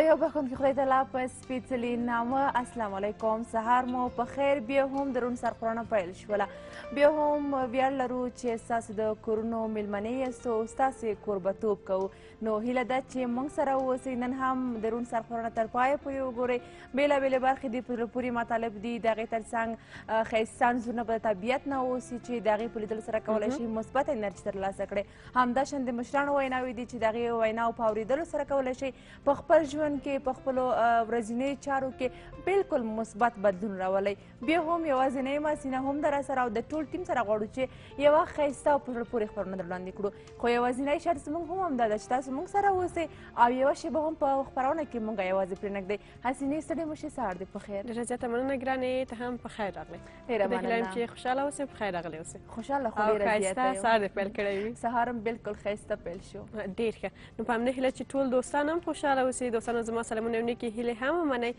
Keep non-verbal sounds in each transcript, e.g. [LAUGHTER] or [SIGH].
لوی وبخښونکي خدای تعالی په سپېڅلي نامه اسلام علیکم سهار مو په خیر بیا هم درون سرخورانه پیل شوله بیا هم ویاړ لرو چې ستاسو د کورونو میلمنې یاست او ستاسې کوربتوب کوو نو هیله ده چې موږ سره اوسئ نن هم درون سرخورانه تر پایه پورې وګورئ بېلابېلې برخې د پوره پورې مطالب دي د هغې تر څنګ ښایسته انځورونه به د طبیعت نه اوسي چې د هغې په لیدلو سره کولی شي مثبت انرژي ترلاسه کړئ همداشان د مشرانو ویناوې دي چې د هغې ویناو په اورېدلو سره کولی شئ په خپل ژوند ژوند کې په خپل ورځنی چارو کې بالکل مثبت بدلون راولي به هم یوازینې ما سینه هم در سره او د ټول ټیم سره غواړو چې یو خیسته او پر پورې خبرونه درلاندې کړو خو یوازینې شرط موږ هم هم د تاسو موږ سره اوسئ او یو شی به هم په خبرونه کې موږ یوازې پرې نګدي حسینې ستړي مو شي سهار دې په خیر ډېر زیاته مننه ګرانې ته هم په خیر راغلې ډېر مننه چې خوشاله اوسې په خیر راغلې اوسې خوشاله خو ډېر زیاته سهار دې پیل کړی وي سهار هم بالکل خیسته پیل شو ډېر ښه نو په همدې هیله چې ټول دوستان هم خوشاله اوسي دوستان دوستانو زما سلامونه او نیکې هیلې هم ومنئ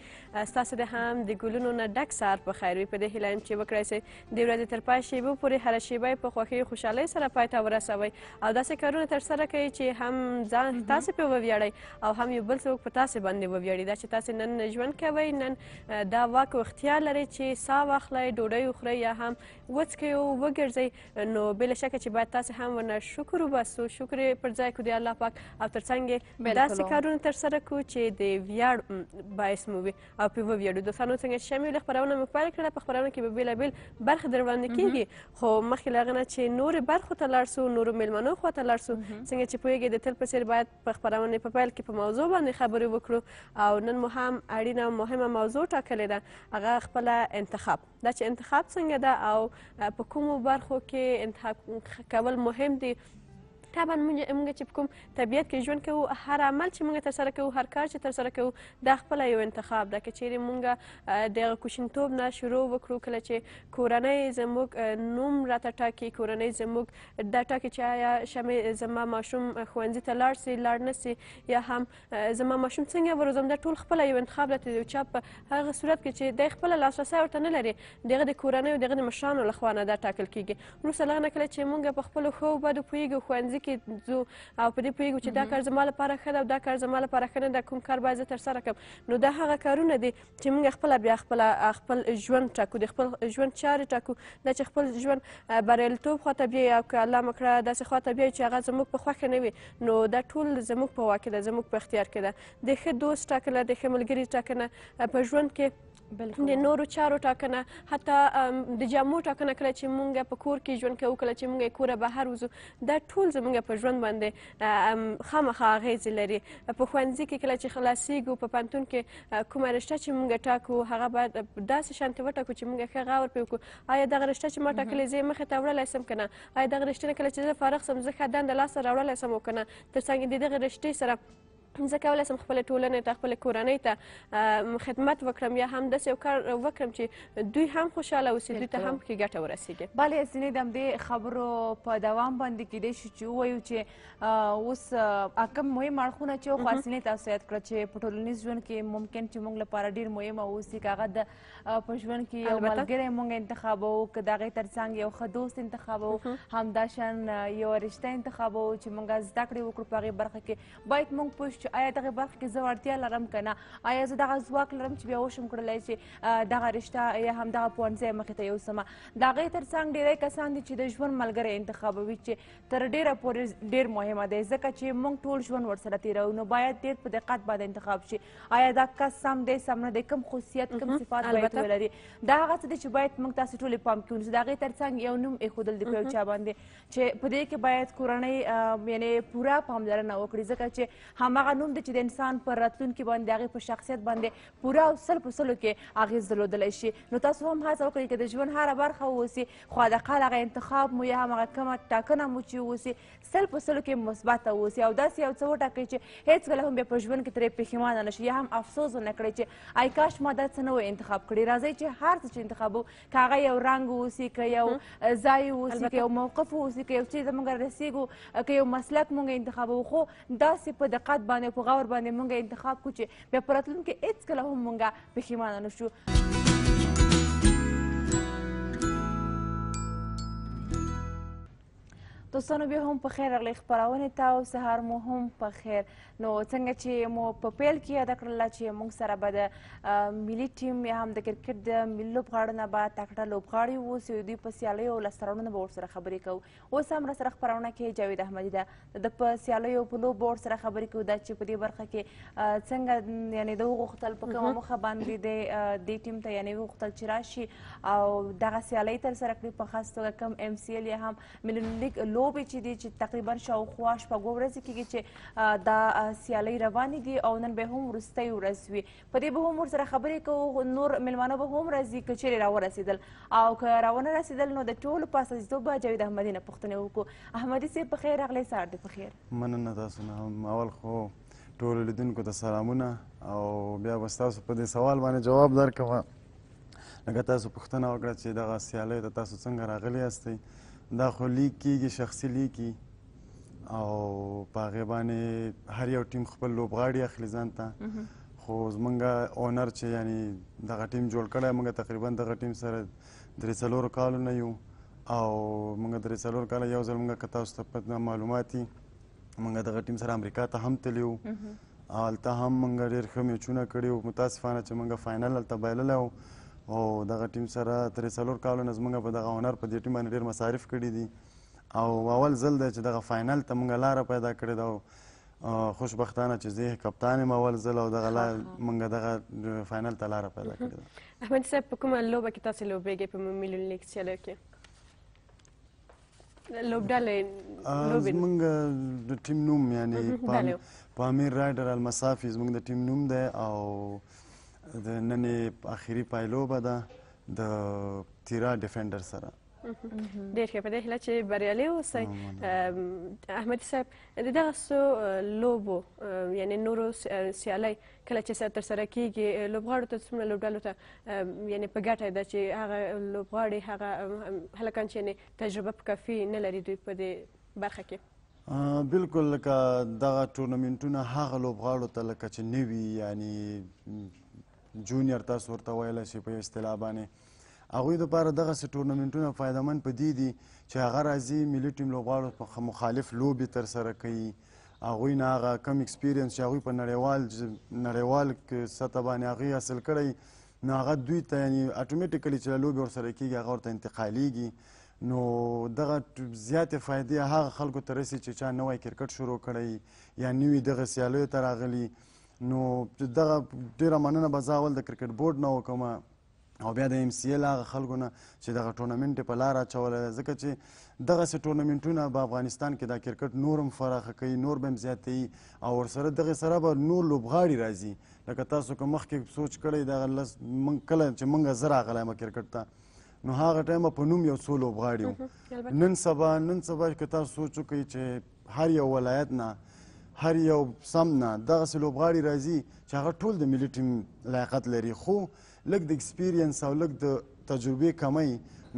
ستاسو د هم د ګلونو نه ډک سهار په خیر وي په دې هیله یم چې وکړی چې د ورځې تر پای شیبو پورې هره شیبه په خوښۍ خوشحالۍ سره پای ته ورسوئ او داسې کارونه ترسره کوئ چې هم ځان تاسې پې وویاړئ او هم یو بل څوک په تاسې باندې وویاړي دا چې تاسې نن ژوند کوئ نن دا واک او اختیار لرئ چې ساه واخلئ ډوډۍ وخورئ یا هم وڅکئ او وګرځئ نو بله شکه چې باید تاسې هم ورنه شکر وباسو شکر یې پر ځای کړو د الله پاک او تر څنګ یې داسې کارونه ترسره کړو چې چې د ویاړ باعث مو وي او پې وویاړو دوستانو څنګه چې شمې خپرونه مو پیل کړه په خپرونه کې به بېلابېل برخې در وړاندې کېږي خو مخکې له هغه نه چې نورو برخو ته لاړ سو نورو میلمنو خوا ته لاړ سو څنګه چې پوهېږئ د تل په څېر باید په خپرونې په پیل کې په موضوع باندې خبرې وکړو او نن مو هم اړینه او مهمه موضوع ټاکلې ده هغه خپله انتخاب دا چې انتخاب څنګه ده او په کومو برخو کې انتخاب کول مهم دي طبعا موږ چې په کوم طبیعت کې ژوند کوو هر عمل چې موږ ترسره کوو هر کار چې ترسره کوو دا خپله یو انتخاب ده که چیرې موږ د هغه کوچنیتوب نه شروع وکړو کله چې کورنۍ زموږ نوم راته ټاکي کورنۍ زموږ دا ټاکي چې آیا شمې زما ماشوم ښوونځي ته لاړ سي لاړ نه سي یا هم زما ماشوم څنګه وروزم دا ټول خپله یو انتخاب ده د چا په هغه صورت کې چې دی خپله لاسرسی ورته نه لري دغه د کورنۍ دغه د مشرانو له خوا نه دا ټاکل کیږي وروسته لغه نه کله چې موږ په خپلو ښو بدو پوهېږو ښوونځي کې ځو او په دې پوهېږو چې دا کار زما لپاره ښه ده او دا کار زما لپاره ښه نه ده کوم کار باید زه ترسره کړم نو دا هغه کارونه دي چې موږ خپله بیا خپله خپل ژوند ټاکو د خپل ژوند چارې ټاکو دا چې خپل ژوند بریالیتوب خواته بیایي او که الله مکړه داسې خواته بیایي چې هغه زموږ په خوښه نه وي نو دا ټول زموږ په واک ده زموږ په اختیار کې ده د ښه دوست ټاکنه د ښه ملګري ټاکنه په ژوند کې د نورو چارو ټاکنه حتی د جامو ټاکنه کله چې مونږ په کور کې ژوند کوو کله چې مونږ کوره بهر وځو دا ټول زمونږ په ژوند باندې خامخا اغیز لري په ښوونځي کې کله چې خلاصېږو په پانتون کې کومه رشته چې مونږ ټاکو هغه باید داسې شانتې وټاکو چې مونږ ښه غور پرې وکړو آیا دغه رشته چې ما ټاکلې زه یې مخې ته وړلی سم که نه آیا دغه رشته کله چې زه فارغ سم زه ښه دنده لاسته راوړلی سم او که نه تر څنګ د دغې رشتې سره زه کولی سم خپل ټولنې ته خپل کورنۍ ته خدمت وکړم یا هم داسې یو کار وکړم چې دوی هم خوشاله اوسي دوی ته هم کې ګټه ورسیږي بلې ځینې د همدې خبرو په دوام باندې کیدای شي چې ووایو چې اوس کوم مهم اړخونه چې خاصنې تاسو یاد کړه چې په ټولنیز ژوند کې ممکن چې موږ لپاره ډیر مهم اوسي کاغه د په ژوند کې یو ملګری موږ انتخابو که دغه ترڅنګ یو ښه دوست انتخابو همداشان یو رشته انتخابو چې موږ زده کړې وکړو په هغې برخه کې باید موږ پوه چې آیا دغه برخه کې زه وړتیا لرم که نه آیا زه دغه ځواک لرم چې بیا وشم کړلی چې دغه رشته یا هم دغه پوهنځی مخې ته یوسم د هغې تر څنګ ډیری کسان دي چې د ژوند ملګری انتخابوي چې تر ډیره پورې ډیر مهمه دی ځکه چې موږ ټول ژوند ورسره تیروو نو باید ډیر په دقت باندې انتخاب شي آیا دا کس سم دی سم نه دی کوم خصوصیت کوم صفات باید ولري دا هغه څه دی چې باید موږ تاسو ټولې پام کې ونیسو د هغې تر څنګ یو نوم ایښودل دی په یو چا باندې چې په دې کې باید کورنۍ یعنې پوره پاملرنه وکړي ځکه چې هماغه هغه نوم دی چې د انسان پر راتلونکي باندې هغې په شخصیت باندې پوره او سل په سلو کې اغېز درلودلی شي نو تاسو هم هڅه وکړئ که د ژوند هره برخه واوسي خو حداقل هغه انتخاب مو یا هم هغه کومه ټاکنه مو چې واوسي سل په سلو کې مثبته واوسي او داسې یو څه وټاکئ چې هېڅکله هم بیا په ژوند کې ترې پښیمانه نه شي یا هم افسوس ونه کړئ چې ای کاش ما دا څه نه انتخاب کړي راځئ چې هر څه چې انتخابو که هغه یو رنګ واوسي که یو ځای واوسي که یو موقف واوسي که یو څه زموږ رسیږو که یو مسلک مونږ انتخابو خو داسې په دقت باندې باندې او په غور باندې مونږ انتخاب کو چې بیا په راتلونکي هېڅکله هم مونږ پښیمانه نه شو دوستانو بیا هم په خیر راغلی خپرونې ته او سهار مو هم په خیر نو څنګه چې مو په پیل کې یاده کړله چې موږ سره به د ملي ټیم یا هم د کرکټ د ملي لوبغاړو نه به تکړه لوبغاړي اوسي دوی په سیالیو او لاسته نه به ورسره خبرې کوو اوس هم راسره خپرونه کې جاوید احمدي ده د په سیالیو په لوبو ورسره خبرې کوو دا چې په دې برخه کې څنګه یعنې ده وغوښتل په کومه موخه باندې د دې ټیم ته یعنې وغوښتل چې راشي او دغه سیالۍ ترسره کړي په خاص توګه کم ام سی ایل یا هم ملي لیګ لوبې چې دي چې تقریبا شاوخوا شپږو ورځې کېږي چې دا سیالۍ روانې دي او نن به هم وروستۍ ورځ وي په دې به هم ورسره خبرې کوو نور میلمانه به هم راځي که چیرې راورسېدل او که راونه رسېدل نو د ټولو په استازیتوب به جاوید احمدي نه پوښتنې وکړو احمدي صاحب په خیر راغلی سهار دې په خیر مننه تاسو نه اول خو ټولو لیدونکو ته سلامونه او بیا به ستاسو په دې سوال باندې جواب درکوم لکه تاسو پوښتنه وکړه چې دغه سیالۍ ته تاسو څنګه راغلی یاستئ دا خو لیک کیږي شخصي لیکي او په هغې باندې هر یو ټیم خپل لوبغاړي اخلي ځان ته خو زمونږ اونر چې یعنی دغه ټیم جوړ کړی موږ تقریبا دغه ټیم سره درې څلورو کالو نه یو او موږ درې څلور کاله یو ځل موږ که تاسو ته پته معلوماتي موږ دغه ټیم سره امریکا ته هم تللي وو هلته هم موږ ډېر ښه میچونه کړي وو متاسفانه چې موږ فاینل هلته بایللی وو او دغه ټیم سره ترې څلور کالونه زموږ په دغه هنر په دې ټیم باندې ډېر مصارف کړي دي او اول ځل دی چې دغه فاینل ته موږ لاره پیدا کړې ده او خوشبختانه چې زه کپتان یم اول ځل او دغه موږ دغه فاینل ته لاره پیدا کړې ده احمد صاحب په کومه لوبه کې تاسې لوبېږئ په ملي لیګ سیالیو کې لوبډلې لوبې زموږ د ټیم نوم یعنی پامیر رایډر المصافي زموږ د ټیم نوم دی او د ننې اخیری پایلو به ده د تیرا ډیفندر سره ډیر ښه په دې هیله چې بریالي اوسئ احمدي صاحب د دغه څو لوبو یعنی نورو سیالۍ کله چې تر سره کیږي لوبغاړو ته څومره لوبډلو ته یعنی په ګټه ده چې هغه لوبغاړي هغه هلکان چې یعنی تجربه په کافي نه لري دوی په دې برخه کې بالکل لکه دغه ټورنمنټونه هغه لوبغاړو ته لکه چې نوي یعنی جونیئر تاسو ورته ویلی شئ په اصطلاح باندې هغوی دپاره دغسې ټورنمنټونه فایدمند په دې دي چې هغه راځي ملي ټیم لوبغاړو په مخالف لوبې ترسره کوي هغوی نه هغه کم اکسپیرینس چې هغوی په نړیوال نړیوال سطح باندې هغوی حاصل کړی نو هغه دوی ته یعنی اټومیټیکلی چې لوبې ورسره کېږي هغه ورته انتقالیږي نو دغه زیاتې فایدې هغه خلکو ته رسي چې چا نوی کرکټ شروع کړی یا نوي دغه سیالیو ته راغلي نو دغه ډیره مننه به زه اول د کرکټ بورډ نه وکم او بیا د ام سی ال هغه خلکو نه چې دغه ټورنمنټ په لار اچولی ځکه چې دغسې ټورنمنټونه به افغانستان کې د کرکټ نور هم پراخه کوي نور به هم زیاتوي او ورسره دغې سره به نور لوبغاړي راځي لکه تاسو که مخکې سوچ کړی دغه لس کله چې موږ زه راغلی یم کرکټ ته نو هغه ټایم په نوم یو څو لوبغاړي نن سبا نن سبا که تاسو سوچ وکړئ چې هر یو ولایت نه هر یو سم نه دغسې لوبغاړي راځي چې هغه ټول د ملي ټیم لیاقت لري خو لږ د اکسپیرینس او لږ د تجربې کمی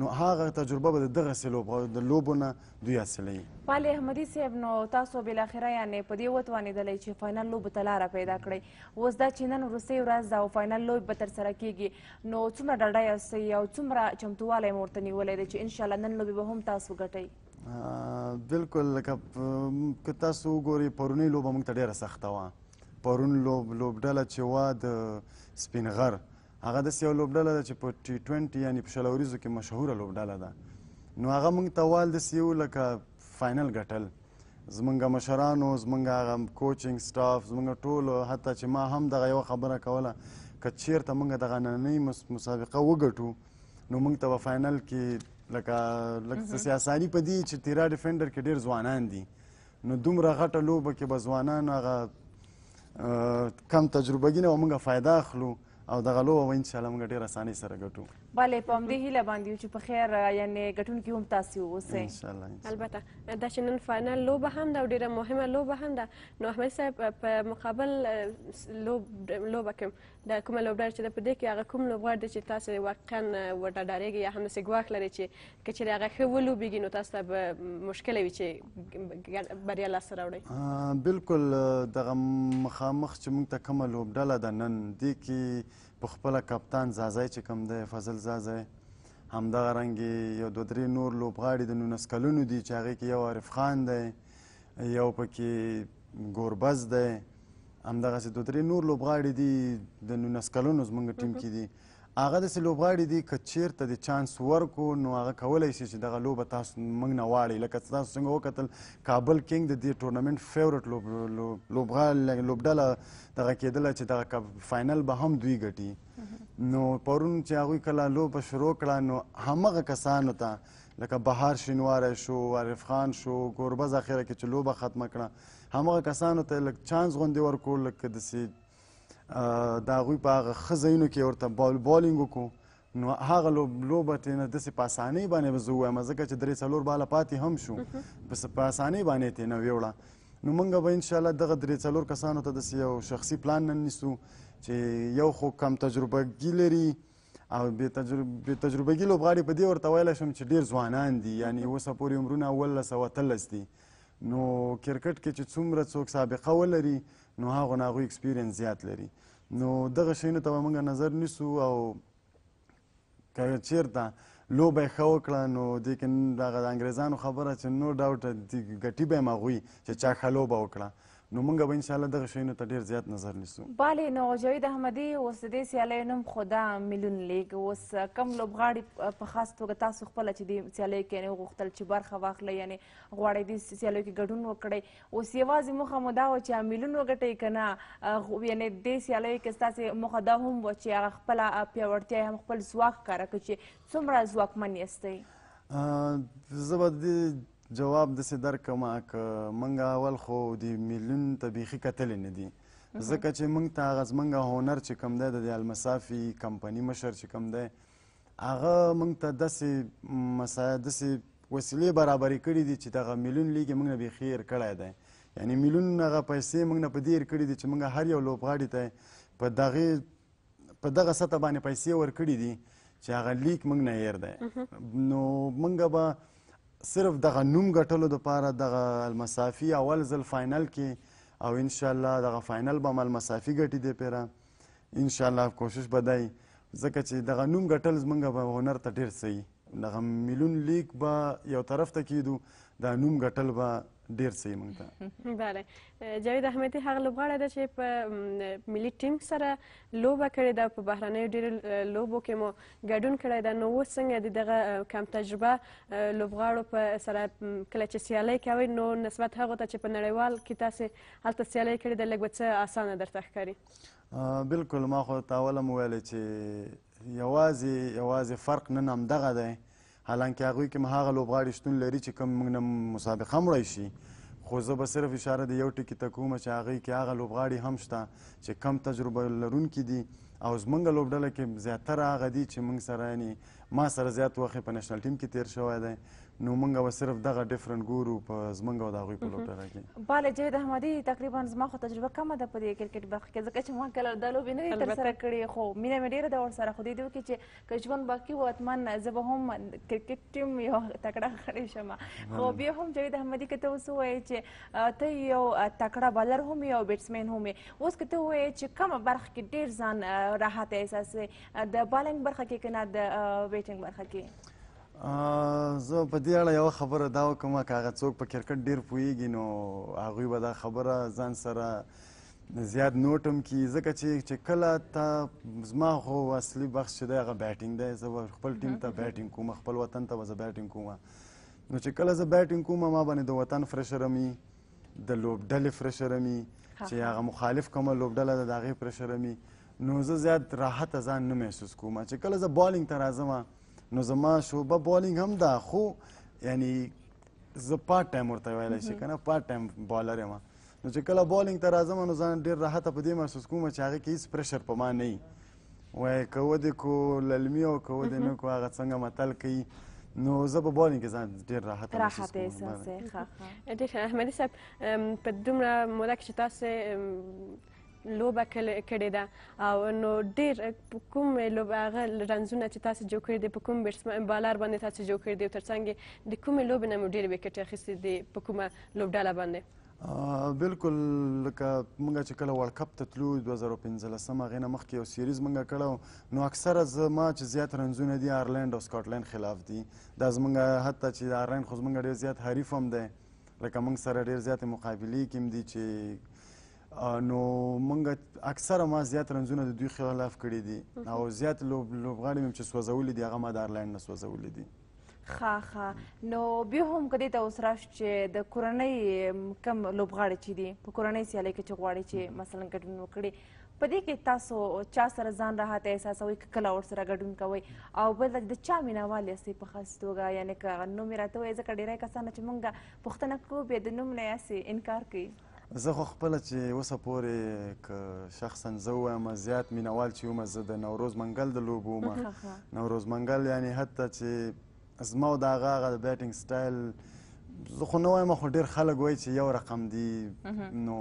نو هغه تجربه به د دغسې لوبغاړو د لوبو نه دوی حاصلوي والي احمدي صاحب نو تاسو بالاخره یعنې په دې وتوانېدلی چې فاینل لوبو ته لاره پیدا کړئ اوس دا چې نن وروستۍ ورځ ده او فاینل لوبې به ترسره کیږي نو څومره ډاډه یاستئ او څومره چمتووالی مو ورته نیولی دی چې انشاءالله نن لوبې به هم تاسو ګټئ بالکل لکه که تاسو وګورئ پرونۍ لوبه موږ ته ډېره سخته وه پرون لوب لوبډله چې وه د سپینغر هغه داسې یو لوبډله ده چې په ټي ټوینټي یعنې په شل اوریزو کې مشهوره لوبډله ده نو هغه موږ ته وال داسې یو لکه فاینل ګټل زمونږ مشرانو زمونږ هغه کوچنګ سټاف زمونږ ټولو حتی چې ما هم دغه یوه خبره کوله که چیرته موږ دغه نننۍ مسابقه وګټو نو موږ ته به فاینل کې لکه لکه اساني په دې چې تیرا ډیفندر کې ډیر ځوانان دي نو دومره غټه لوبه کې به ځوانان هغه کم تجربه ګینه او موږ فایده اخلو او دغه لوبه ان شاء الله موږ ډیر اساني سره ګټو bale په همدې هیله باندې چې په خیر یعنی ګټونکي هم تاسو اوسئ البته دا چې نن فاینل لوبه هم ده او ډیره مهمه لوبه هم ده نو احمد صاحب په مقابل لوب لوبه کې دا کومه لوبډار چې ده په دې کې هغه کوم لوبغاړی دی چې تاسو واقعا ورته ډارېږئ یا هم داسې ګواښ لري چې که چېرې هغه ښه ولوبېږي نو تاسو ته به مشکله وي چې بریا لاسته راوړئ بالکل دغه مخامخ چې موږ ته کومه لوبډله ده نن دې کې په خپل کپتان زازای چې کوم دی فضل زازای همدغه رنګ یو دوه درې نور لوبغاړي د نولس کلونو دي چې هغې کې یو عارف خان دی یو پکې ګوربز دی همدغسې دوه درې نور لوبغاړي دي د نولس کلونو زموږ ټیم کې دي هغه داسې لوبغاړي دي که چیرته د چانس ورکو نو هغه کولی شي چې دغه لوبه تاسو موږ نه واړئ لکه تاسو څنګه وکتل کابل کینګ د دې ټورنمنټ فیورټ لوبغاړي لوبډله دغه کېدله چې دغه فاینل به هم دوی ګټي نو پرون چې هغوی کله لوبه شروع کړه نو همغه کسانو ته لکه بهار شینواری شو عارف خان شو ګوربز اخره کې چې لوبه ختمه کړه همغه کسانو ته لږ چانس غوندې ورکړو لکه داسې دا غوی په هغه خزینو کې ورته بال بالینګ وکړو نو هغه لوبه ته نه دسې په اسانۍ باندې به زه ووایم ځکه چې درې څلور باله پاتې هم شو بس په اسانۍ باندې ترې نه ویوړه نو موږ به انشاءالله دغه درې څلور کسانو ته داسې یو شخصي پلان نن نیسو چې یو خو کم تجربه ګي لري او بې تجربه تجربګي لوبغاړي په دې ورته ویلی شم چې ډېر ځوانان دي یعنی اوسه پورې عمرونه اوولس او اتلس دي نو کرکټ کې چې څومره څوک سابقه ولري نو هغو نه هغوی اکسپیرینس زیات لري نو دغه شیونو ته به موږ نظر نیسو او که چیرته لوبه یې ښه وکړه نو دې کې دغه د انګریزانو خبره چې نو ډاوټ ګټي به یې هم هغوی چې چا ښه لوبه وکړه نو موږ به ان شاء الله دغه شینو ته ډیر زیات نظر نیسو bale نو جاوید احمدی اوس د دې سیالۍ نوم خدا ملون لیگ اوس کم لوبغاړي په خاص توګه تاسو خپل چې د سیالۍ کې نه غوښتل چې برخه واخلي یعنی غواړي د سیالۍ کې ګډون وکړي اوس یوازې مخه مو دا و چې ملون وګټي کنه یعنی د سیالۍ کې تاسو مخه دا هم و چې هغه خپل پیاوړتیا هم خپل ځواک کاره کړي څومره ځواکمن یاستئ زه به د جواب داسې درکمه که موږ اول خو د میلیون ته بیخي کتلی نه دي ځکه چې موږ ته هغه زموږ هنر چې کوم دی د د المصافي کمپنی مشر چې کوم دی هغه موږ ته داسې داسې وسیلې برابرې کړي دي چې دغه میلیون لیګ یې موږ نه بیخي هېر کړی دی یعنی میلیون هغه پیسې موږ نه په دې هېر کړي دي چې موږ هر یو لوبغاړي ته په دغې په دغه سطح باندې پیسې ورکړي دي چې هغه لیک موږ نه هېر دی نو موږ به صرف دغه نوم ګټلو دپاره دغه المصافي اول ځل فاینل کې او انشاءالله دغه فاینل به هم المصافي ګټي دی پیره انشاءالله کوشش به دی ځکه چې دغه نوم ګټل زمونږ به هنر ته ډېر صحیح دغه میلیون لیک به یو طرف ته کیدو دا نوم ګټل به ډیر څه موږ ته بله [LAUGHS] جاوید احمدي هغه لوبغاړی ده چې په ملي ټیم سره لوبه کړې ده په بهرنیو ډېرو لوبو کې مو ګډون کړی ده نو اوس څنګه د دغه کم تجربه لوبغاړو په سره کله چې سیالۍ کوئ نو نسبت هغو ته چې په نړیوال کې تاسې هلته سیالۍ کړې ده لږ به څه اسانه درته ښکاري بلکل ما خو تا اوله م ویلی چې یوازې یوازې فرق نن همدغه دی حالانکه هغوی کې هم هغه لوبغاړي شتون لري چې کوم موږ نه مسابقه هم وړی شي خو زه به صرف اشاره د یو ټکي ته کوم چې هغوی کې هغه لوبغاړي هم شته چې کم تجربه لرونکي دي او زمونږ لوبډله کې زیاتره هغه دي چې موږ سره یعنې ما سره زیات وخت په نشنل ټیم کې تیر شوی دی نو مونږ و صرف دغه ډیفرنت ګورو په زمونږ او د هغوی په لوبډله کې بله جهید احمدي تقریبا زما خو تجربه کمه ده په دې کرکټ برخه کې ځکه چې ما کله دا لوبې نه دي ترسره کړې خو مینه مې ډېره ده ورسره خو دې دې وکړي چې که ژوند باقي و حتمن زه به هم کرکټ ټیم یو تکړه خړې شم خو بیا هم جهید احمدي که ته اوس ووایې چې ته یو تکړه بالر هم یو بیټسمین هم اوس که ته ووایې چې کمه برخه کې ډېر ځان راحت احساسوې د بالنګ برخه کې که نه د بیټنګ برخه کې زه په دې اړه یو خبره دا وکم که هغه څوک په کرکټ ډیر پوهیږي نو هغوی به دا خبره ځان سره زیات نوټم کی ځکه چې چې کله تا زما خو اصلي بخش چې دی هغه بیټینګ دی زه خپل ټیم ته بیټینګ کوم خپل وطن ته به زه بیټینګ کوم نو چې کله زه بیټینګ کوم ما باندې د وطن فریشر مې د لوبډلې فریشر مې چې هغه مخالف کومه لوبډله ده د هغې فریشر مې نو زه زیات راحته ځان نه محسوس کوم چې کله زه بالینګ ته راځم نو زما شوبه بالینګ هم ده خو یعنی زه پارت ټایم ورته ویلی شي که نه پارت ټایم بالر یم نو چې کله بالینګ ته راځم نو ځان ډېر راحته په دې محسوس کوم چې هغې کې هېڅ پرېشر په ما نه وي وایي که ودې کو للمي او که ودې نه کو هغه څنګه متل کوي نو زه په بالینګ کې ځان ډېر راحته راحت احساس ښه ښه ډېر ښه احمدي صاحب په دومره موده کې چې تاسې لوبه کړې ده او نو ډېر کوم لوبه هغه رنزونه چې تاسو جوړ کړی دی په کوم بیټسمن بالر باندې تاسو جوړ کړی دی تر څنګ د کومې لوبې نه مو ډېر وکټ اخیستی دی په کومه لوبډله باندې بلکل لکه مونږ چې کله ورلډ کپ ته تلو 2015 هغې نه مخکې یو سیریز مونږ کړی نو اکثره زما چې زیات رنزونه دي آیرلینډ او سکاټلینډ خلاف دي دا زمونږ حتی چې د آیرلینډ خو زمونږ ډېر زیات حریف هم دی لکه موږ سره ډېر زیاتې مقابلې کې هم دي چې نو مونږ اکثره ما زیات رنځونه د دوی خلاف کړي دي او زیات لوب لوبغاړي مې چې سوځولې دي هغه ما د آیرلند نه سوځولې دي خا خا نو بیا هم کدی ته اوس راش چې د کورنۍ کم لوبغاړي چې دي په کورنۍ سیالۍ کې چې غواړي چې مثلا ګډون وکړي په دې کې تاسو چا سره ځان راحت احساسوي که کله ورسره ګډون کوئ او بل د چا مینهوال یاستئ په خاص توګه یعنې که نوم یې راته وایي ځکه ډېری کسانه چې مونږ پوښتنه کوو بیا د نوم نه یاستې انکار کوي زه خو خپله چې اوسه پورې که شخصا زه ووایم زیات مینوال چې وم زه د نوروز منګل د لوبو وم [LAUGHS] نوروز منګل یعنی حتی چې زما او د هغه هغه د بیټینګ سټایل زه خو نه وایم خو ډېر خلک وایي چې یو رقم دي نو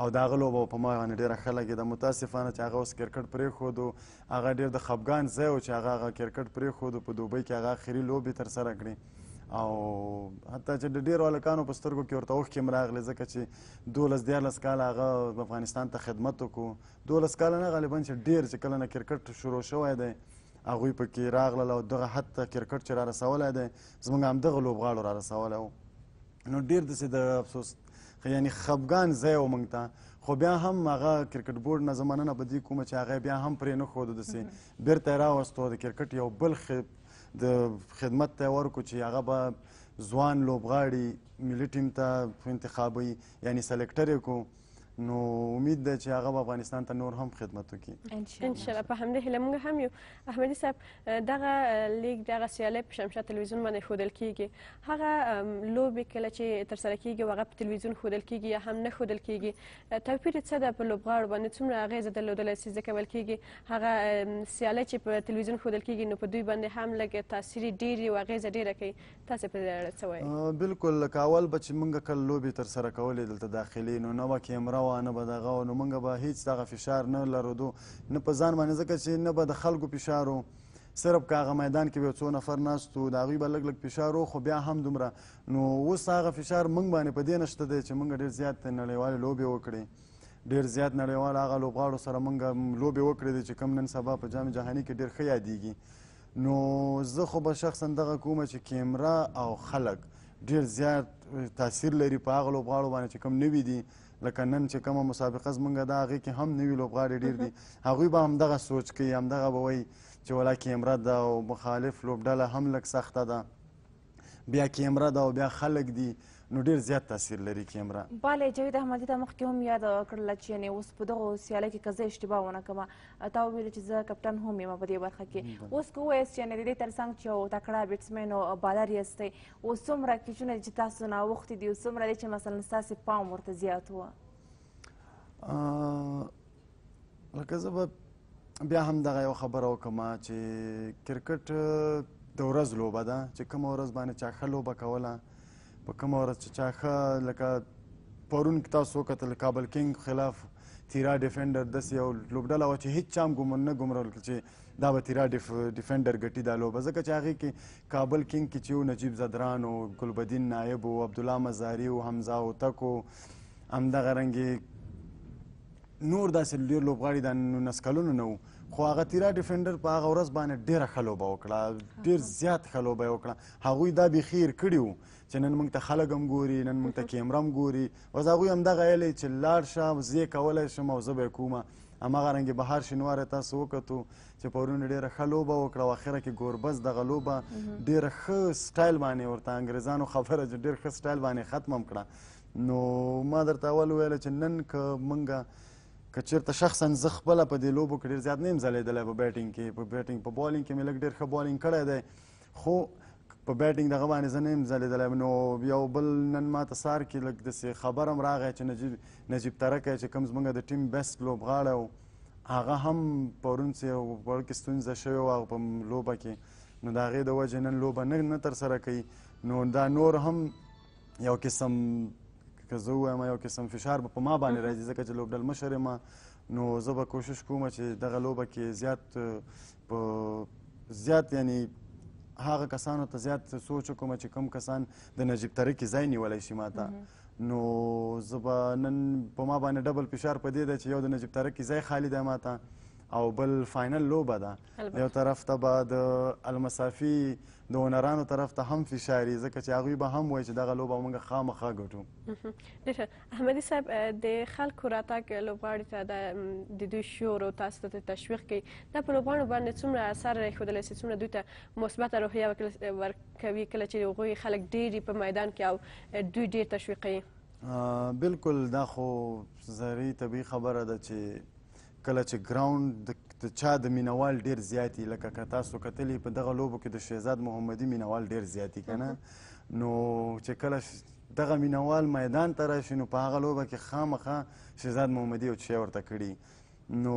او دا هغه لوبه په ما باندې ډېره ښه لګېده متاسفانه چې هغه اوس کرکټ پرېښودو هغه ډېر د خفګان ځای و چې هغه هغه کرکټ پرېښودو په دوبۍ کې هغه آخري لوبې ترسره کړې او حتی چې د ډیرو هلکانو په سترګو کې ورته اوښکې هم راغلې ځکه چې دولس دیارلس کاله هغه افغانستان ته خدمت وکړو دولس کاله نه غالبا چې ډیر چې کله نه کرکټ شروع شوی دی هغوی پکې راغلل او دغه حتی کرکټ چې را رسولی دی زموږ همدغه لوبغاړو را رسولی و نو ډیر داسې د افسوس یعنې خفګان ځای و موږ ته خو بیا هم هغه کرکټ بورډ نه زمانه نه بدې کومه چې هغه بیا هم پرې نه ښودو داسې بیرته یې راوستو د کرکټ یو بل د خدمت ته ورکو چې هغه به ځوان لوبغاړي ملي ټیم ته انتخابوي یعنی سلیکټر یې کو نو امید ده چې هغه افغانستان ته نور هم خدمت وکړي ان شاء الله په همدې هیله موږ هم یو احمدي صاحب دغه لیگ دغه سیالي په شمشه تلویزیون باندې ښودل کیږي هغه لوبي کله چې تر سره کیږي هغه په تلویزیون ښودل کیږي یا هم نه ښودل کیږي توپیر څه ده په لوبغاړو باندې څومره اغیزه درلودلی سي ځکه ویل کیږي هغه سیالي چې په تلویزیون ښودل کیږي نو په دوی باندې هم لږ تاثیر ډېر او اغیزه ډېره کوي تاسو په دې اړه څه وایي بالکل لکه اول به چې موږ کله لوبې تر سره کولې دلته داخلي نو نوه کیمره و نه به دغه و نو موږ به هیڅ دغه فشار نه لرودو نه په ځان باندې ځکه چې نه به د خلکو فشار و صرف که هغه میدان کې به څو نفر ناست و د هغوی به لږ لږ فشار و خو بیا هم دومره نو اوس هغه فشار موږ باندې په دې نشته دی چې موږ ډېر زیات نړیوالې لوبې وکړي ډیر زیات نړیوال هغه لوبغاړو سره موږ لوبې وکړې دي چې کم نن سبا په جام جهاني کې ډیر ښه یادیږي نو زه خو به شخصا دغه کومه چې کیمرا او خلک ډیر زیات تاثیر لري په هغه لوبغاړو باندې چې کوم نوي دي لکه نن چې کومه مسابقه زمونږ ده هغې کې هم نوي لوبغاړي ډیر دي هغوی به همدغه سوچ کوي همدغه به وایي چې ولا کیمره ده او مخالف لوبډله هم لږ سخته ده بیا کیمره ده او بیا خلک دي نو ډیر زیات تاثیر لري کیمرا bale جوید احمدی ته مخکې هم یاد کړل چې یعنی اوس په دغه سیالۍ کې کزه اشتباه ونه کما تا ویل چې زه کپټن هم یم په دې برخه کې اوس کوی چې یعنی د دې ترڅنګ چې یو تکړه بیټسمن او بالر یسته اوس څومره کیچونه چې تاسو نه وخت دی څومره چې مثلا تاسو پام ورته زیات وو لکه زه به بیا هم دغه یو خبره وکړم چې کرکټ د ورځ لوبه ده چې کومه ورځ باندې چا ښه لوبه کوله په کومه ورځ چې چا ښه لکه پرون تاسو وکتل کابل کینګ خلاف تیرا ډیفینډر داسې یو لوبډله وه چې هیڅ چا هم ګمن نه ګمرول چې دا به تیرا ډیفینډر ګټي دا لوبه ځکه چې هغې کې کابل کینګ کې چې نجیب زدران و ګلبدین نایب و عبدالله مزاري و حمزه هوتک و همدغه رنګې نور داسې ډېر لوبغاړي د نولس کلونو نه وو خو هغه تیرا ډیفندر په هغه ورځ باندې ډیره خلوبه وکړه ډیر زیات خلوبه وکړه هغوی دا بیخي هیر کړي وو چې نن موږ ته خلک هم ګوري نن موږ ته کیمره هم ګوري اوس هغوی همدغه ویلی چې لاړ شه زه یې کولی شم او زه به یې کومه هماغه رنګې بهار شینواره تاسو وکتو چې پرون ډیره ښه لوبه وکړه او اخره کې ګوربز دغه لوبه ډیره ښه سټایل باندې ورته انګریزانو خبره چې ډیر ښه سټایل باندې ختم کړه نو ما درته اول ویله چې نن که منګه که چیرته شخصا زه خپله په دې لوبو کې ډېر زیات نه یم ځلېدلی په بیټینګ کې په بیټینګ په بالینګ کې مې لږ ډېر ښه بالینګ کړی دی خو په بیټینګ دغه باندې زه نه یم ځلېدلی نو یو بل نن ماته سار کې لږ داسې خبر هم راغی چې نجیب نجیب ترکی چې کوم زموږ د ټیم بیسټ لوبغاړی و هغه هم پرون چې وړکې ستونزه شوې وه هغه په لوبه کې نو د هغې د وجې نن لوبه نه ترسره کوي نو دا نور هم یو قسم که زه ووایم یو قسم فشار به په ما باندې راځي ځکه چې لوبډل مشر یم نو زه به کوشش کوم چې دغه لوبه کې زیات په زیات یعنی هغه کسانو ته زیات سوچ کوم چې کم کسان د نجیب ترکی ځای نیولی شي ماته نو زه به نن په ما باندې ډبل فشار په دې ده چې یو د نجیب ترکی ځای خالی دی ماته او بل فاینل لوبه ده یو طرف ته به د المصافي د اونرانو طرف ته هم فشاري ځکه چې هغوی به هم وایي چې دغه لوبه موږ خامخا ګټو ډېر احمدي صاحب د خلکو راتګ لوبغاړي ته د دوی شور او تاسو ته تشویق کوي دا په لوبغاړو باندې څومره اثر راښودلی سي څومره دوی ته مثبته روحیه ورکوي کله چې هغوی خلک ډېر په میدان کې او دوی ډېر تشویقوي بالکل دا خو زری طبیعي خبره ده چې کله چې ګراوند د چا د مینوال ډیر زیاتی لکه که تاسو کتلی په دغه لوبو کې د شهزاد محمدي مینوال ډیر زیاتی کنه نو چې کله دغه مینوال میدان ته راشي نو په هغه لوبه کې خامخا شهزاد محمدي او چی ورته کړي نو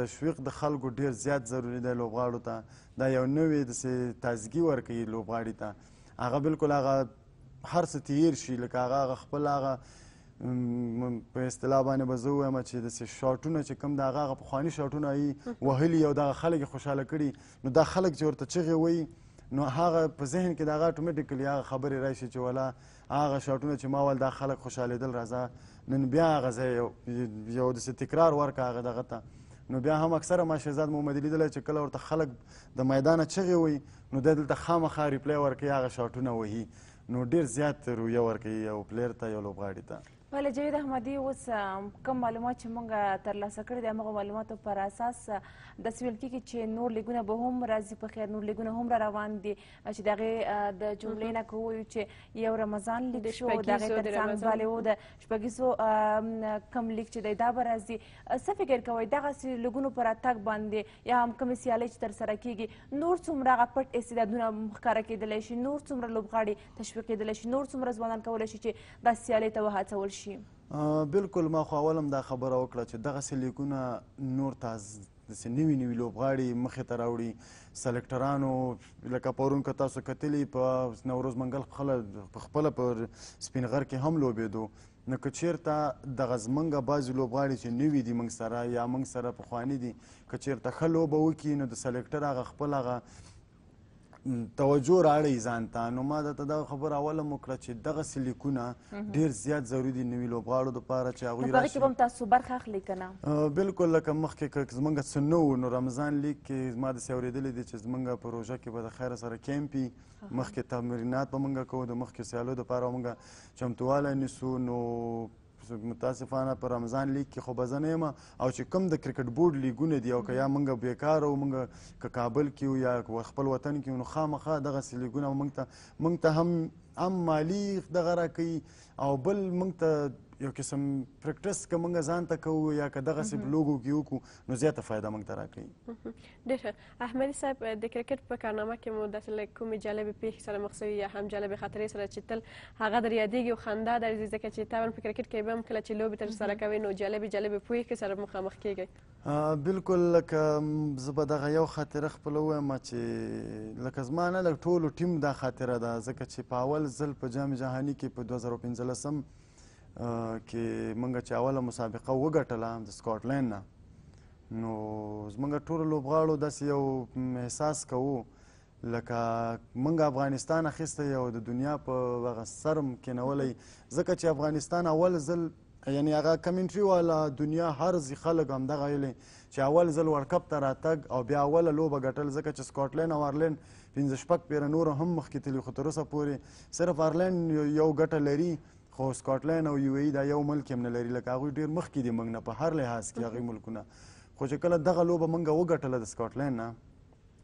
تشویق د خلکو ډیر زیات ضروری دی لوبغاړو ته دا یو نوې داسې تازګي ورکوي لوبغاړي ته هغه بالکل هغه هر څه تیر شي لکه هغه خپل هغه په اصطلاح باندې به زه ووایم چې داسې شاټونه چې کوم د هغه هغه پخواني شاټونه یې وهلي او دغه خلک یې خوشحاله کړي نو دا خلک چې ورته چغې وایي نو هغه په ذهن کې د هغه اتومېټیکلي هغه خبرې راشي چې والا هغه شاټونه چې ما ول دا خلک خوشحالېدل راځه نن بیا هغه ځای یو داسې تکرار ورکړه هغه دغه ته نو بیا هم اکثره ما شهزاد محمدي لیدلی چې کله ورته خلک د میدانه چغې وي نو دی دلته خامخا ریپلی ورکوي هغه شاټونه وهي نو ډیر زیات رویه ورکوي یو پلیر ته یو لوبغاړي ته بله جاوید احمدي اوس کوم معلومات چې موږ ترلاسه کړي د هغو معلوماتو پر اساس داسې ویل کېږي چې نور لیګونه به هم راځي په خیر نور لیګونه هم را روان دي چې د هغې د جملې نه که ووایو چې یو رمضان لیګ شو د هغې تر څنګ بله و د شپږیزو کم لیګ چې دی دا به راځي څه فکر کوئ دغسې لیګونو پر راتګ باندې یا هم کومې سیالۍ چې ترسره کېږي نور څومره هغه پټ استعدادونه ښکاره کېدلی شي نور څومره لوبغاړي تشویقېدلی شي نور څومره ځوانان کولی شي چې دا سیالۍ ته وهڅول شي شي بالکل ما خو اول هم دا خبره وکړه چې دغسې لیګونه نور تازه داسې نوي نوي لوبغاړي مخې ته راوړي سلیکټرانو لکه پرون که تاسو کتلې په نوروز منګل په خپله پر سپینغر کې هم لوبېدو نو که چېرته دغه زمونږ بعضې لوبغاړي چې نوي دي موږ سره یا موږ سره پخواني دي که چېرته ښه لوبه وکړي نو د سلیکټر هغه خپل هغه توجه راړی ځان ته نو ما درته دغه خبره اوله م وکړه چې دغسې لیکونه ډېر زیات ضروري دي نوي لوبغاړو دپاره چې هغوی هغې کې به هم تاسو برخه اخلي که نه بلکل لکه مخکې زمونږ څه نه وو نو رمضان لیګ کې زما داسې اورېدلی دي چې زمونږ پروژه کې به د خیره سره کیمپ وي مخکې تمرینات به مونږ کوو د مخکې سیالو دپاره مونږ چمتووالی نیسو نو متاسفانه په رمضان لیگ کې خو بزنه یم او چې کم د کرکټ بورډ لیګونه دي او که یا مونږ بیکار او مونږ که کابل کې یا خپل وطن کې نو خامخا دغه لیګونه مونږ ته مونږ ته هم هم مالی دغه راکوي او بل مونږ ته یو قسم پریکټس که موږ ځان ته کوو یا که دغسې په لوګو کې وکړو نو زیاته فایده موږ ته راکوي ډېر ښه احمدي صاحب د کرکټ په کارنامه کې مو داسې له کومې جالبې پېښې سره مخ سوي یا هم جالبې خاطرې سره چې تل هغه در یادېږي او خندا در ځي ځکه چې طبعا په کرکټ کې به هم کله چې لوبې ترسره کوئ نو جالبې جالبې پوهې سره مخامخ کېږئ بلکل لکه زه به دغه یو خاطره خپله ووایم چې لکه زما نه له ټولو ټیم دا خاطره ده ځکه چې په اول ځل په جام جهاني کې په دوه زره پنځلسم کې مونږ چې اوله مسابقه وګټله د سکاټلند نه نو زمونږ ټولو لوبغاړو داسې یو احساس کوو لکه مونږ افغانستان اخیستی او د دنیا په هغه سرم کینولی ځکه چې افغانستان اول ځل یعنی هغه کمنټري والا دنیا هر ځي خلک همدغه ویلی چې اول ځل ورکپ ته راتګ او بیا اوله لوبه ګټل ځکه چې سکاټلند او آرلند پنځه شپږ پیره نور هم مخکې تلي خو تر اوسه پورې صرف آرلند یو ګټه لري خو سکاټلند او یو ای دا یو ملک هم نه لري لکه هغوی ډېر مخکې دي موږ نه په هر لحاظ کې هغوی ملکونه خو چې کله دغه لوبه موږ وګټله د سکاټلند نه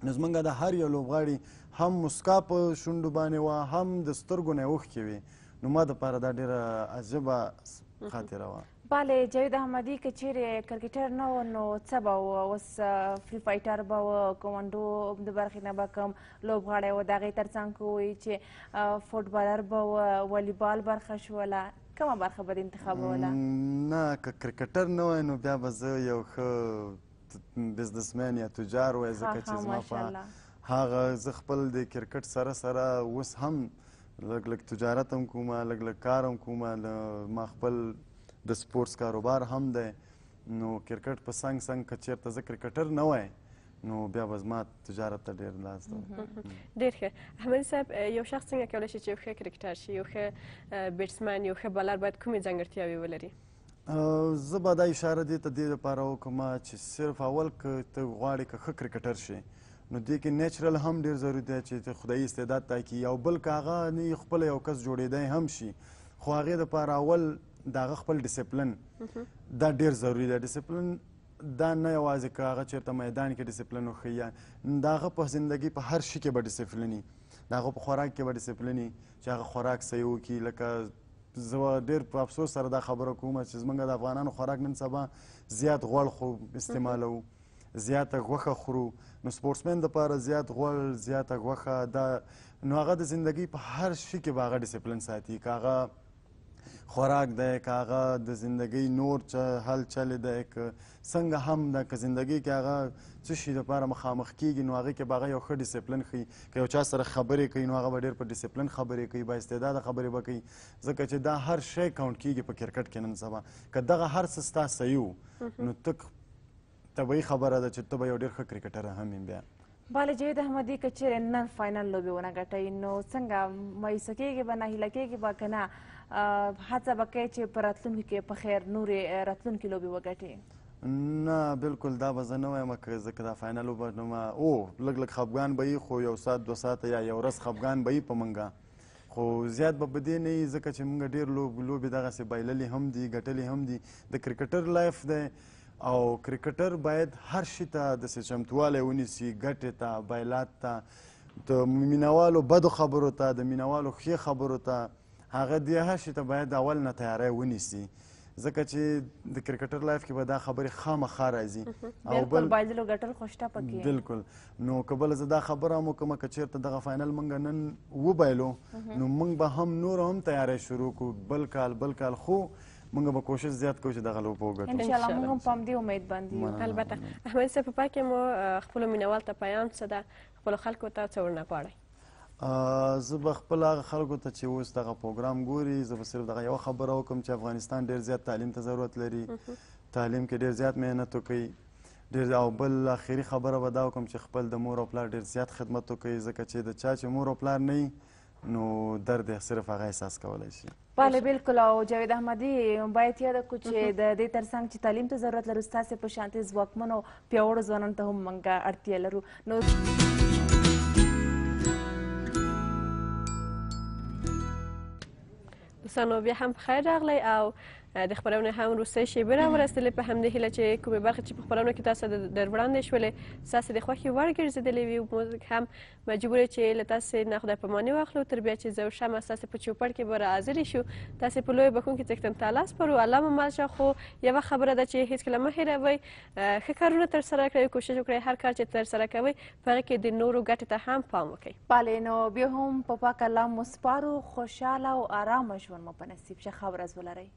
نو زمونږ د هر یو لوبغاړي هم مسکا په شونډو باندې وه هم د سترګو نه یې اوښکې وې نو ما دپاره دا ډېره عجیبه خاطره وه بله جاوید احمدی که چیرې کرکټر نه و نو څه به و اوس فری فایټر به و کومنډو د برخې نه به کوم لوبغاړی و د هغې تر څنګ که ووایي چې فوټبالر به و والیبال برخه شوله کومه برخه به دې انتخابوله نه که کرکټر نه وای نو بیا به زه یو ښه بزنسمین یا تجار وای ځکه چې زما په هغه زه خپل د کرکټ سره سره اوس هم لږ لږ تجارت هم کومه لږ لږ کار هم کومه ما خپل د سپورتس کاروبار هم دی نو کرکټ په څنګ څنګ که چېرته زه کرکټر نه وای نو بیا به زما تجارت ته ډېر لاس ډېر ښه احمد صاحب یو شخص څنګه کولی شي چې یو ښه کرکټر شي یو ښه بیټسمن یو ښه بالر باید کومې ځانګړتیاوې ولري زه به دا اشاره دې ته دې دپاره وکړم چې صرف اول که ته غواړې که ښه کرکټر شي نو دې کې نیچرل هم ډېر ضروري دی چې خدایي استعداد تاکي یو بل که هغه خپله یو کس جوړېدی هم شي خو هغې دپاره اول دا خپل ډیسپلین دا ډیر ضروری دی ډیسپلین دا نه یوازې که هغه چېرته میدان کې ډیسپلین وښیي د هغه په زندګۍ په هر شي کې به ډیسپلین وي د هغه په خوراک کې به ډیسپلین وي چې هغه خوراک صحیح وکړي لکه زه ډیر په افسوس سره دا خبره کوم چې زمونږ د افغانانو خوراک نن سبا زیات غوړ خو استعمالو زیاته غوښه خورو نو سپورټسمن دپاره زیات غوړ زیاته غوښه دا نو هغه د زندګۍ په هر شي کې به هغه ډیسپلین ساتي که هغه خوراک دی که هغه د زندګۍ نور چه حل چلی دی که څنګه هم ده که زندګۍ کې هغه څه شي دپاره مخامخ کېږي نو هغې کې به هغه یو ښه ډسپلین ښي که یو چا سره خبرې کوي نو هغه به ډېر په ډسپلین خبرې کوي با استعداده خبرې به کوي ځکه چې دا هر شی کاونټ کېږي په کرکټ کې نن سبا که دغه هر څه ستا صحیح نو تک طبیعي خبره ده چې ته به یو ډېر ښه کرکټر هم بیا بله جاوید احمدي که چیرې نن فاینل لوبې ونه ګټئ نو څنګه مایوسه کېږي به ناهیله کېږي به که نه هڅه به کوئ چې په راتلونکي کې په خیر نورې راتلونکي لوبې وګټئ نه بالکل دا به زه نه وایم که ځکه دا فاینل وبه نو او لږ لږ خفګان به یي خو یو ساعت دوه ساعته یا یو ورځ خفګان به یي په منګه خو زیات به په دې نه یي ځکه چې موږ ډېر لوب لوبې دغسې بایللې هم دي ګټلې هم دي د کرکټر لایف دی او کرکټر باید هر شي ته داسې چمتوالی ونیسي ګټې ته بایلات ته د مینوالو بدو خبرو ته د مینوالو ښې خبرو ته هغه دې هر شي ته باید اول نه تیاری ونیسي ځکه چې د کرکټر لایف کې به دا خبرې خامخا راځي او بل بایللو ګټل خوشته پکې بالکل نو کبل زه دا خبره مو کومه که چېرته دغه فاینل موږ نن وبایلو نو موږ به هم نور هم تیاری شروع کو بل کال بل کال خو موږ به کوشش زیات کوو چې دغه لوبه وګټو ان شاء الله موږ هم په همدې امید باندې البته احمد صاحب په پای کې مو خپلو مینوالو ته پیغام څه ده خپلو خلکو ته څه ورنه غواړئ زه به خپل هغه خلکو ته چې اوس دغه پروګرام ګوري زه به صرف دغه یوه خبره وکړم چې افغانستان ډېر زیات تعلیم ته ضرورت لري تعلیم کې ډېر زیات محنت وکړي ډېر او بل اخري خبره به دا وکړم چې خپل د مور او پلار ډېر زیات خدمت وکړي ځکه چې د چا چې مور او پلار نه نو درد صرف هغه احساس کولای شي بله بالکل او جاوید احمدي باید یاده کړو چې د دې ترڅنګ چې تعلیم ته ضرورت لرو ستاسې په شانتې ځواکمنو پیاوړو ځوانانو ته هم موږ اړتیا لرو نو اوسنو بیا هم خیر راغلی او د خبرونه هم روسي شی بره ورسته په همدې هله چې کومه برخه چې په خبرونه کې تاسو در وړاندې شولې ساسې د خوخي ورګرځېدلې وي موږ هم مجبور چې له تاسو نه خدای پمانه واخلو تر بیا چې زو شم اساس په چوپړ کې بره حاضر شو تاسو په لوی بخون کې تختم تعالی سپرو علامه مالشه خو یو خبره ده چې هیڅ کله مه هیروي ښه کارونه تر سره کړئ کوشش وکړئ هر کار چې تر سره کوئ په هغه کې د نورو ګټې ته هم پام وکړئ بله نو بیا هم په پاک الله مو سپارو خوشحاله او آرامه ژوند مو په نصیب شه ښه ورځ ولرئ